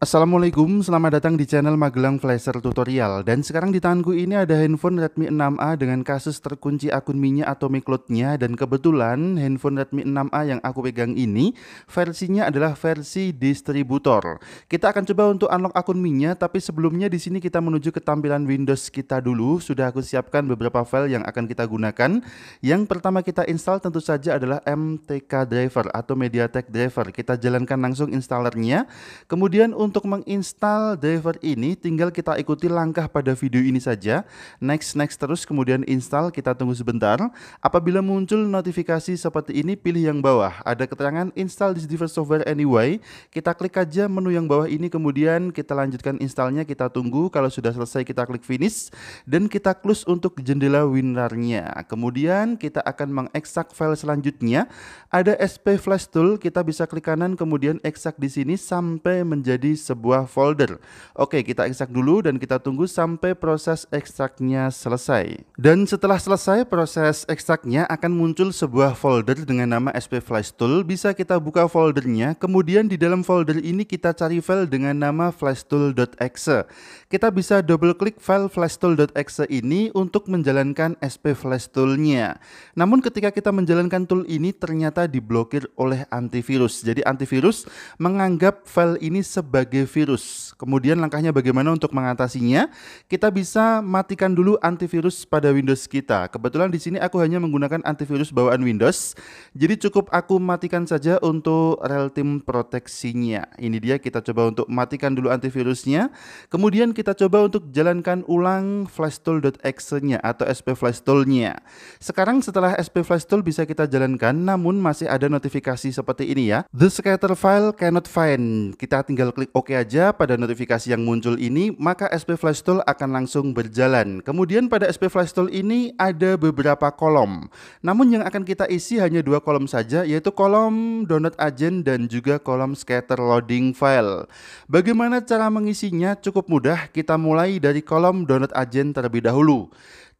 Assalamualaikum, selamat datang di channel Magelang Flasher Tutorial Dan sekarang di tanganku ini ada handphone Redmi 6A dengan kasus terkunci akun minyak atau miklotnya Dan kebetulan handphone Redmi 6A yang aku pegang ini versinya adalah versi distributor Kita akan coba untuk unlock akun minyak, Tapi sebelumnya di sini kita menuju ke tampilan Windows kita dulu Sudah aku siapkan beberapa file yang akan kita gunakan Yang pertama kita install tentu saja adalah MTK Driver atau MediaTek Driver Kita jalankan langsung installernya Kemudian untuk untuk menginstal driver ini tinggal kita ikuti langkah pada video ini saja. Next, next terus kemudian install, kita tunggu sebentar. Apabila muncul notifikasi seperti ini, pilih yang bawah. Ada keterangan install this driver software anyway. Kita klik aja menu yang bawah ini, kemudian kita lanjutkan installnya, kita tunggu. Kalau sudah selesai kita klik finish dan kita close untuk jendela WinRAR-nya. Kemudian kita akan mengekstrak file selanjutnya. Ada SP Flash Tool, kita bisa klik kanan kemudian ekstrak di sini sampai menjadi sebuah folder. Oke, kita ekstrak dulu dan kita tunggu sampai proses ekstraknya selesai. Dan setelah selesai proses ekstraknya akan muncul sebuah folder dengan nama SP Flash Tool. Bisa kita buka foldernya, kemudian di dalam folder ini kita cari file dengan nama Flash flashtool.exe. Kita bisa double klik file Flash flashtool.exe ini untuk menjalankan SP Flash Tool-nya. Namun ketika kita menjalankan tool ini ternyata diblokir oleh antivirus. Jadi antivirus menganggap file ini sebagai sebagai virus. Kemudian langkahnya bagaimana untuk mengatasinya? Kita bisa matikan dulu antivirus pada Windows kita. Kebetulan di sini aku hanya menggunakan antivirus bawaan Windows. Jadi cukup aku matikan saja untuk real time proteksinya. Ini dia kita coba untuk matikan dulu antivirusnya. Kemudian kita coba untuk jalankan ulang flashtool.exe-nya atau SP flashtool-nya. Sekarang setelah SP flashtool bisa kita jalankan namun masih ada notifikasi seperti ini ya. The scatter file cannot find. Kita tinggal klik oke aja pada notifikasi yang muncul ini, maka SP Flash Tool akan langsung berjalan. Kemudian pada SP Flash Tool ini ada beberapa kolom. Namun yang akan kita isi hanya dua kolom saja, yaitu kolom download agent dan juga kolom scatter loading file. Bagaimana cara mengisinya? Cukup mudah, kita mulai dari kolom download agent terlebih dahulu.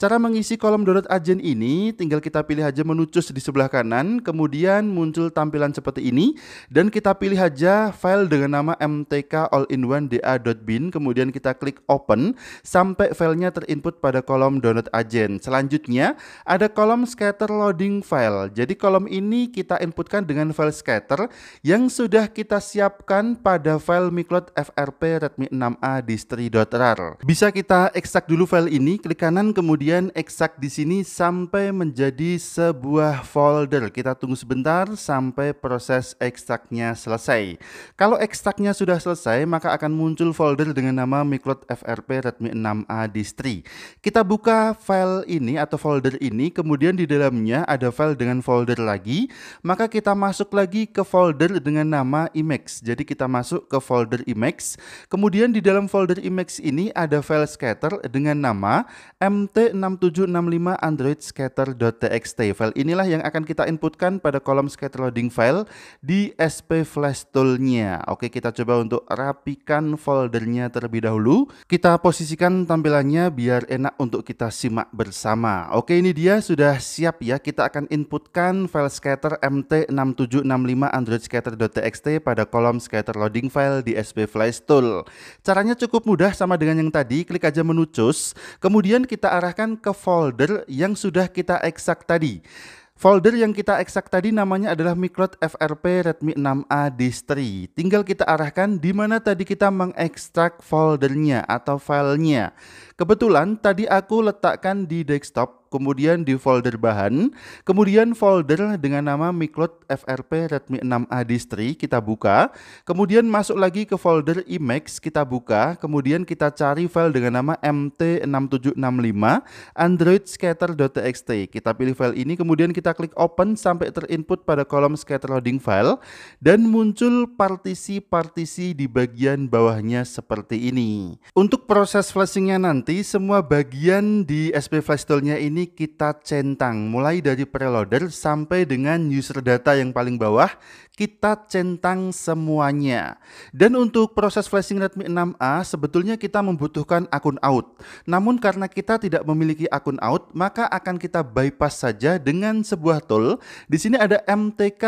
Cara mengisi kolom download agen ini tinggal kita pilih aja menu cus di sebelah kanan, kemudian muncul tampilan seperti ini dan kita pilih aja file dengan nama mtk all-in-one da.bin, kemudian kita klik open sampai filenya terinput pada kolom download agen. Selanjutnya ada kolom scatter loading file. Jadi kolom ini kita inputkan dengan file scatter yang sudah kita siapkan pada file miklot frp redmi 6a distri.rar. Bisa kita ekstrak dulu file ini, klik kanan kemudian kemudian eksak di sini sampai menjadi sebuah folder. Kita tunggu sebentar sampai proses ekstraknya selesai. Kalau ekstraknya sudah selesai, maka akan muncul folder dengan nama miklot frp redmi 6a distri. Kita buka file ini atau folder ini, kemudian di dalamnya ada file dengan folder lagi, maka kita masuk lagi ke folder dengan nama IMAX. Jadi kita masuk ke folder IMAX. kemudian di dalam folder IMAX ini ada file scatter dengan nama mt 6765 Android scatter.txt file inilah yang akan kita inputkan pada kolom scatter loading file di SP Flash Tool-nya. Oke, kita coba untuk rapikan foldernya terlebih dahulu. Kita posisikan tampilannya biar enak untuk kita simak bersama. Oke, ini dia sudah siap ya. Kita akan inputkan file scatter MT6765 Android scatter.txt pada kolom scatter loading file di SP Flash Tool. Caranya cukup mudah sama dengan yang tadi, klik aja menu choose, kemudian kita arahkan masukkan ke folder yang sudah kita ekstrak tadi. Folder yang kita ekstrak tadi namanya adalah mikrot FRP Redmi 6A Distri. Tinggal kita arahkan di mana tadi kita mengekstrak foldernya atau filenya. Kebetulan tadi aku letakkan di desktop kemudian di folder bahan, kemudian folder dengan nama miklot FRP Redmi 6A Distri kita buka, kemudian masuk lagi ke folder IMAX kita buka, kemudian kita cari file dengan nama MT6765 Android scatter.txt. Kita pilih file ini kemudian kita klik open sampai terinput pada kolom scatter loading file dan muncul partisi-partisi di bagian bawahnya seperti ini. Untuk proses flashingnya nanti semua bagian di SP Flash Tool-nya ini ini kita centang mulai dari preloader sampai dengan user data yang paling bawah kita centang semuanya. Dan untuk proses flashing Redmi 6A sebetulnya kita membutuhkan akun out. Namun karena kita tidak memiliki akun out, maka akan kita bypass saja dengan sebuah tool. Di sini ada MTK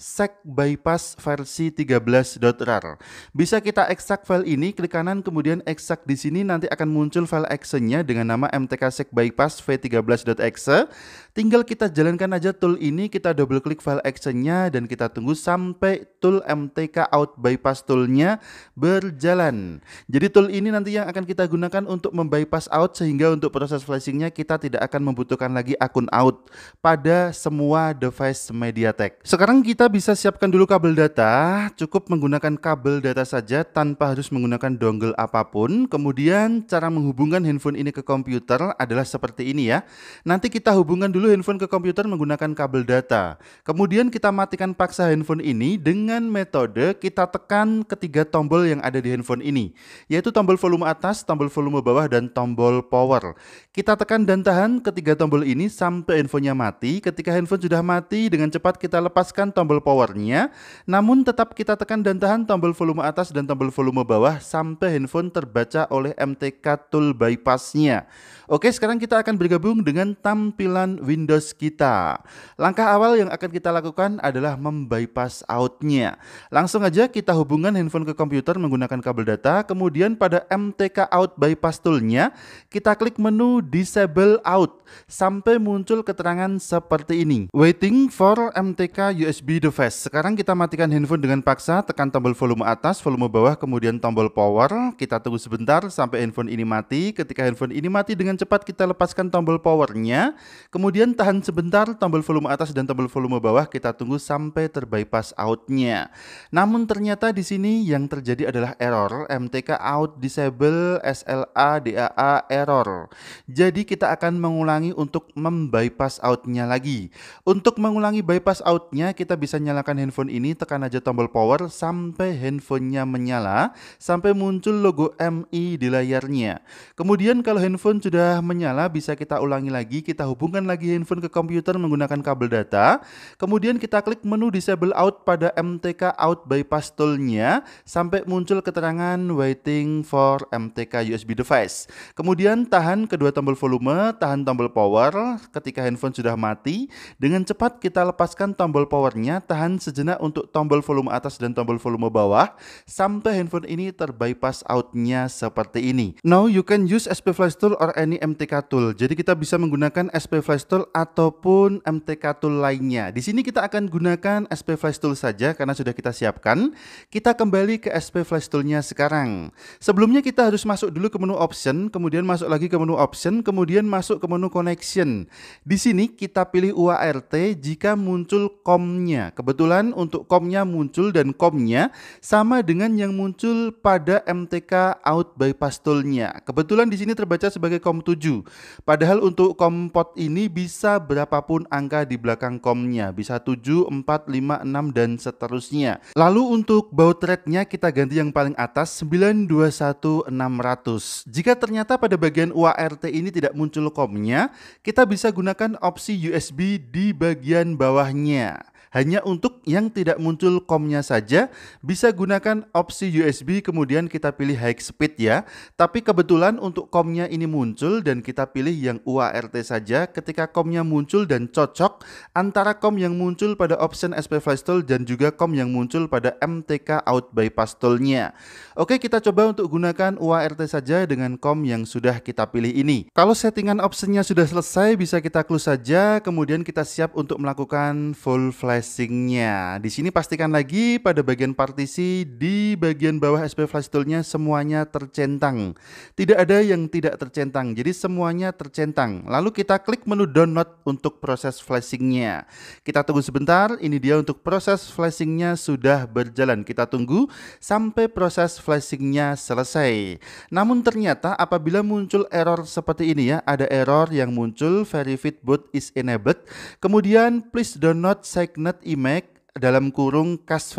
sec bypass versi 13.rar. Bisa kita ekstrak file ini, klik kanan kemudian ekstrak di sini nanti akan muncul file actionnya dengan nama MTK sec bypass v 13 12.exe. Tinggal kita jalankan aja tool ini, kita double klik file exe-nya dan kita tunggu sampai tool MTK out bypass toolnya berjalan. Jadi tool ini nanti yang akan kita gunakan untuk membypass out sehingga untuk proses flashingnya kita tidak akan membutuhkan lagi akun out pada semua device MediaTek. Sekarang kita bisa siapkan dulu kabel data, cukup menggunakan kabel data saja tanpa harus menggunakan dongle apapun. Kemudian cara menghubungkan handphone ini ke komputer adalah seperti ini ya. Nanti kita hubungkan dulu handphone ke komputer menggunakan kabel data. Kemudian kita matikan paksa handphone ini dengan metode kita tekan ketiga tombol yang ada di handphone ini, yaitu tombol volume atas, tombol volume bawah, dan tombol power. Kita tekan dan tahan ketiga tombol ini sampai handphonenya mati. Ketika handphone sudah mati, dengan cepat kita lepaskan tombol powernya, namun tetap kita tekan dan tahan tombol volume atas dan tombol volume bawah sampai handphone terbaca oleh MTK tool bypassnya. Oke, sekarang kita akan bergabung dengan dengan tampilan Windows kita. Langkah awal yang akan kita lakukan adalah membypass outnya. Langsung aja kita hubungkan handphone ke komputer menggunakan kabel data, kemudian pada MTK out bypass toolnya kita klik menu disable out sampai muncul keterangan seperti ini. Waiting for MTK USB device. Sekarang kita matikan handphone dengan paksa, tekan tombol volume atas, volume bawah, kemudian tombol power. Kita tunggu sebentar sampai handphone ini mati. Ketika handphone ini mati dengan cepat kita lepaskan tombol power powernya, kemudian tahan sebentar tombol volume atas dan tombol volume bawah kita tunggu sampai terbypass outnya. Namun ternyata di sini yang terjadi adalah error MTK out disable SLA DAA error. Jadi kita akan mengulangi untuk membypass outnya lagi. Untuk mengulangi bypass outnya kita bisa nyalakan handphone ini tekan aja tombol power sampai handphonenya menyala sampai muncul logo MI di layarnya. Kemudian kalau handphone sudah menyala bisa kita ulangi ulangi lagi, kita hubungkan lagi handphone ke komputer menggunakan kabel data. Kemudian kita klik menu disable out pada MTK out bypass toolnya sampai muncul keterangan waiting for MTK USB device. Kemudian tahan kedua tombol volume, tahan tombol power ketika handphone sudah mati. Dengan cepat kita lepaskan tombol powernya, tahan sejenak untuk tombol volume atas dan tombol volume bawah sampai handphone ini terbypass outnya seperti ini. Now you can use SP Flash tool or any MTK tool. Jadi kita bisa bisa menggunakan SP Flash Tool ataupun MTK Tool lainnya. Di sini kita akan gunakan SP Flash Tool saja karena sudah kita siapkan. Kita kembali ke SP Flash tool sekarang. Sebelumnya kita harus masuk dulu ke menu Option, kemudian masuk lagi ke menu Option, kemudian masuk ke menu Connection. Di sini kita pilih UART jika muncul COM-nya. Kebetulan untuk COM-nya muncul dan COM-nya sama dengan yang muncul pada MTK Out Bypass tool Kebetulan di sini terbaca sebagai COM7. Padahal untuk untuk kompot ini bisa berapapun angka di belakang komnya, bisa 7, 4, 5, 6, dan seterusnya. Lalu untuk baud rate-nya kita ganti yang paling atas 921600. Jika ternyata pada bagian UART ini tidak muncul komnya, kita bisa gunakan opsi USB di bagian bawahnya. Hanya untuk yang tidak muncul komnya saja bisa gunakan opsi USB kemudian kita pilih high speed ya. Tapi kebetulan untuk komnya ini muncul dan kita pilih yang UART saja ketika komnya muncul dan cocok antara kom yang muncul pada option SP Flash Tool dan juga kom yang muncul pada MTK out bypass toolnya. Oke kita coba untuk gunakan UART saja dengan kom yang sudah kita pilih ini. Kalau settingan optionnya sudah selesai bisa kita close saja kemudian kita siap untuk melakukan full flash flashingnya. Di sini pastikan lagi pada bagian partisi di bagian bawah SP flash toolnya semuanya tercentang. Tidak ada yang tidak tercentang, jadi semuanya tercentang. Lalu kita klik menu download untuk proses flashingnya. Kita tunggu sebentar, ini dia untuk proses flashingnya sudah berjalan. Kita tunggu sampai proses flashingnya selesai. Namun ternyata apabila muncul error seperti ini ya, ada error yang muncul verified boot is enabled. Kemudian please download Sign magnet IMAX dalam kurung cast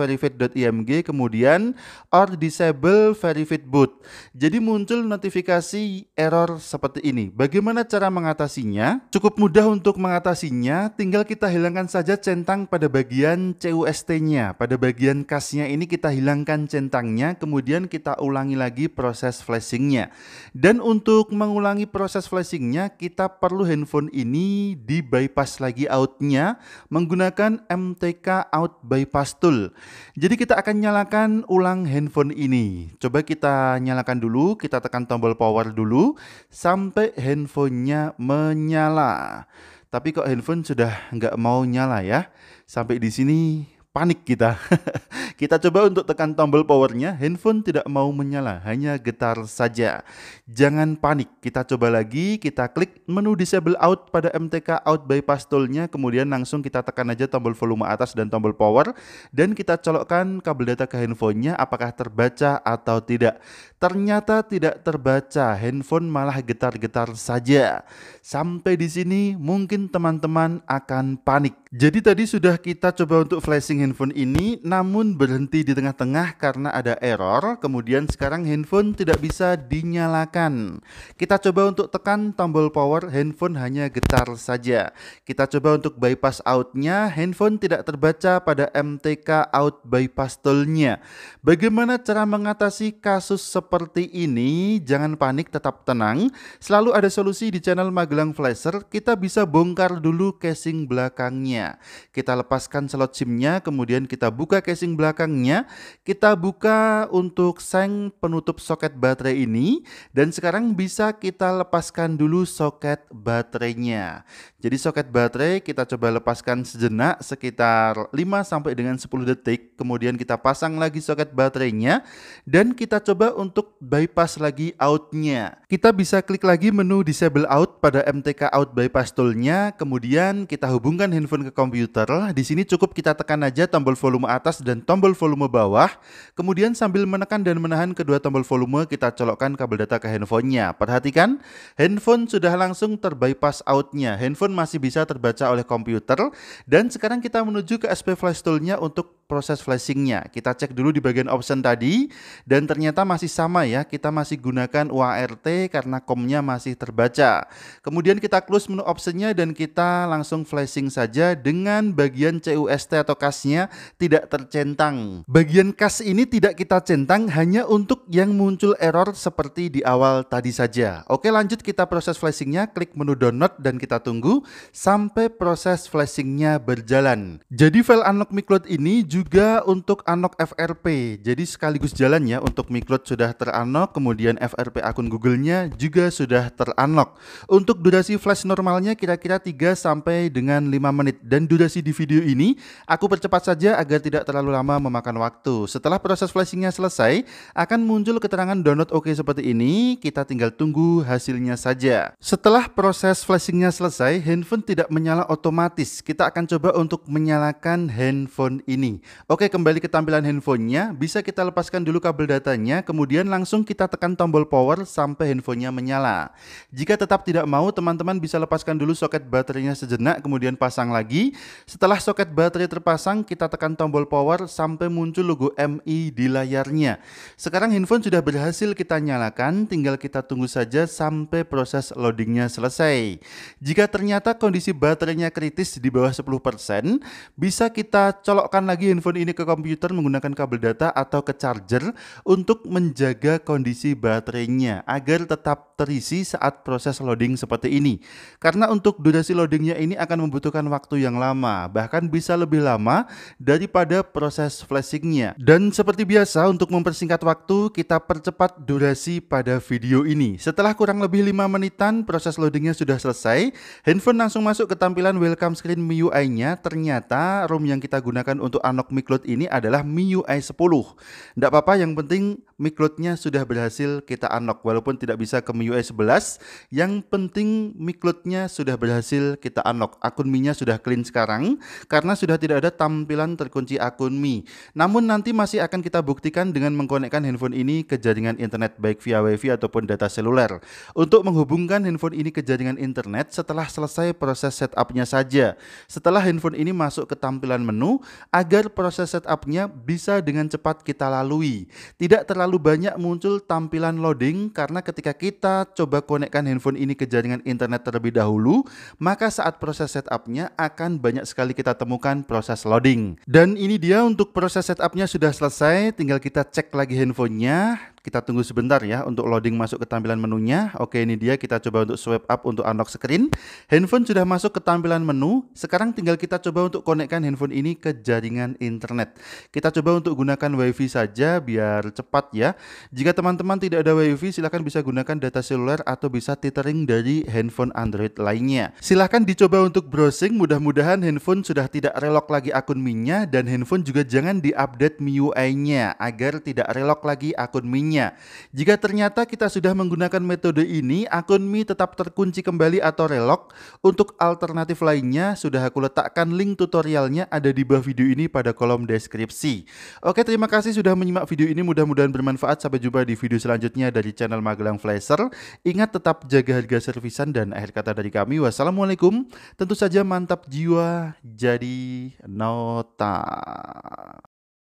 kemudian or disable verified boot. Jadi muncul notifikasi error seperti ini. Bagaimana cara mengatasinya? Cukup mudah untuk mengatasinya, tinggal kita hilangkan saja centang pada bagian CUST-nya. Pada bagian castnya ini kita hilangkan centangnya, kemudian kita ulangi lagi proses flashingnya. Dan untuk mengulangi proses flashingnya, kita perlu handphone ini di bypass lagi outnya menggunakan MTK out out by tool. Jadi kita akan nyalakan ulang handphone ini. Coba kita nyalakan dulu, kita tekan tombol power dulu sampai handphonenya menyala. Tapi kok handphone sudah nggak mau nyala ya? Sampai di sini panik kita. kita coba untuk tekan tombol powernya, handphone tidak mau menyala, hanya getar saja. Jangan panik, kita coba lagi, kita klik menu disable out pada MTK out bypass toolnya, kemudian langsung kita tekan aja tombol volume atas dan tombol power, dan kita colokkan kabel data ke handphonenya apakah terbaca atau tidak. Ternyata tidak terbaca, handphone malah getar-getar saja. Sampai di sini mungkin teman-teman akan panik. Jadi tadi sudah kita coba untuk flashing handphone ini namun berhenti di tengah-tengah karena ada error, kemudian sekarang handphone tidak bisa dinyalakan. Kita coba untuk tekan tombol power, handphone hanya getar saja. Kita coba untuk bypass outnya, handphone tidak terbaca pada MTK out bypass toolnya. Bagaimana cara mengatasi kasus seperti ini? Jangan panik, tetap tenang. Selalu ada solusi di channel Magelang Flasher, kita bisa bongkar dulu casing belakangnya. Kita lepaskan slot simnya kemudian kita buka casing belakangnya, kita buka untuk seng penutup soket baterai ini, dan sekarang bisa kita lepaskan dulu soket baterainya. Jadi soket baterai kita coba lepaskan sejenak sekitar 5 sampai dengan 10 detik, kemudian kita pasang lagi soket baterainya, dan kita coba untuk bypass lagi outnya. Kita bisa klik lagi menu disable out pada MTK out bypass toolnya, kemudian kita hubungkan handphone ke komputer. Di sini cukup kita tekan aja saja tombol volume atas dan tombol volume bawah. Kemudian sambil menekan dan menahan kedua tombol volume, kita colokkan kabel data ke handphonenya. Perhatikan, handphone sudah langsung terbypass outnya. Handphone masih bisa terbaca oleh komputer. Dan sekarang kita menuju ke SP Flash toolnya untuk proses flashingnya. Kita cek dulu di bagian option tadi dan ternyata masih sama ya, kita masih gunakan UART karena komnya masih terbaca. Kemudian kita close menu optionnya dan kita langsung flashing saja dengan bagian CUST atau kasnya tidak tercentang. Bagian kas ini tidak kita centang hanya untuk yang muncul error seperti di awal tadi saja. Oke lanjut kita proses flashingnya, klik menu download dan kita tunggu sampai proses flashingnya berjalan. Jadi file unlock cloud ini juga juga untuk unlock FRP. Jadi sekaligus jalannya untuk mikrot sudah terunlock, kemudian FRP akun Google-nya juga sudah terunlock. Untuk durasi flash normalnya kira-kira 3 sampai dengan 5 menit dan durasi di video ini aku percepat saja agar tidak terlalu lama memakan waktu. Setelah proses flashingnya selesai, akan muncul keterangan download oke OK seperti ini, kita tinggal tunggu hasilnya saja. Setelah proses flashingnya selesai, handphone tidak menyala otomatis. Kita akan coba untuk menyalakan handphone ini. Oke, kembali ke tampilan handphonenya. Bisa kita lepaskan dulu kabel datanya, kemudian langsung kita tekan tombol power sampai handphonenya menyala. Jika tetap tidak mau, teman-teman bisa lepaskan dulu soket baterainya sejenak, kemudian pasang lagi. Setelah soket baterai terpasang, kita tekan tombol power sampai muncul logo MI di layarnya. Sekarang handphone sudah berhasil kita nyalakan, tinggal kita tunggu saja sampai proses loadingnya selesai. Jika ternyata kondisi baterainya kritis di bawah 10%, bisa kita colokkan lagi handphone ini ke komputer menggunakan kabel data atau ke charger untuk menjaga kondisi baterainya agar tetap terisi saat proses loading seperti ini. Karena untuk durasi loadingnya ini akan membutuhkan waktu yang lama, bahkan bisa lebih lama daripada proses flashingnya. Dan seperti biasa untuk mempersingkat waktu, kita percepat durasi pada video ini. Setelah kurang lebih 5 menitan, proses loadingnya sudah selesai, handphone langsung masuk ke tampilan welcome screen MIUI-nya. Ternyata ROM yang kita gunakan untuk unlock Mi Cloud ini adalah MIUI 10. Tidak apa-apa, yang penting Mi Cloud-nya sudah berhasil kita unlock. Walaupun tidak bisa ke MIUI 11, yang penting Mi Cloud-nya sudah berhasil kita unlock. Akun Mi-nya sudah clean sekarang, karena sudah tidak ada tampilan terkunci akun Mi. Namun nanti masih akan kita buktikan dengan mengkonekkan handphone ini ke jaringan internet baik via wifi ataupun data seluler. Untuk menghubungkan handphone ini ke jaringan internet setelah selesai proses setupnya saja. Setelah handphone ini masuk ke tampilan menu, agar proses setupnya bisa dengan cepat kita lalui. Tidak terlalu banyak muncul tampilan loading karena ketika kita coba konekkan handphone ini ke jaringan internet terlebih dahulu, maka saat proses setupnya akan banyak sekali kita temukan proses loading. Dan ini dia untuk proses setupnya sudah selesai, tinggal kita cek lagi handphonenya. Kita tunggu sebentar ya untuk loading masuk ke tampilan menunya. Oke, ini dia kita coba untuk swipe up untuk unlock screen. Handphone sudah masuk ke tampilan menu. Sekarang tinggal kita coba untuk konekkan handphone ini ke jaringan internet. Kita coba untuk gunakan WiFi saja biar cepat ya. Jika teman-teman tidak ada WiFi, silahkan bisa gunakan data seluler atau bisa tethering dari handphone Android lainnya. Silahkan dicoba untuk browsing. Mudah-mudahan handphone sudah tidak relok lagi akun minnya dan handphone juga jangan diupdate MIUI-nya agar tidak relok lagi akun MINYA lainnya. Jika ternyata kita sudah menggunakan metode ini, akun Mi tetap terkunci kembali atau relok. Untuk alternatif lainnya, sudah aku letakkan link tutorialnya ada di bawah video ini pada kolom deskripsi. Oke, terima kasih sudah menyimak video ini. Mudah-mudahan bermanfaat. Sampai jumpa di video selanjutnya dari channel Magelang Flasher. Ingat tetap jaga harga servisan dan akhir kata dari kami. Wassalamualaikum. Tentu saja mantap jiwa jadi nota.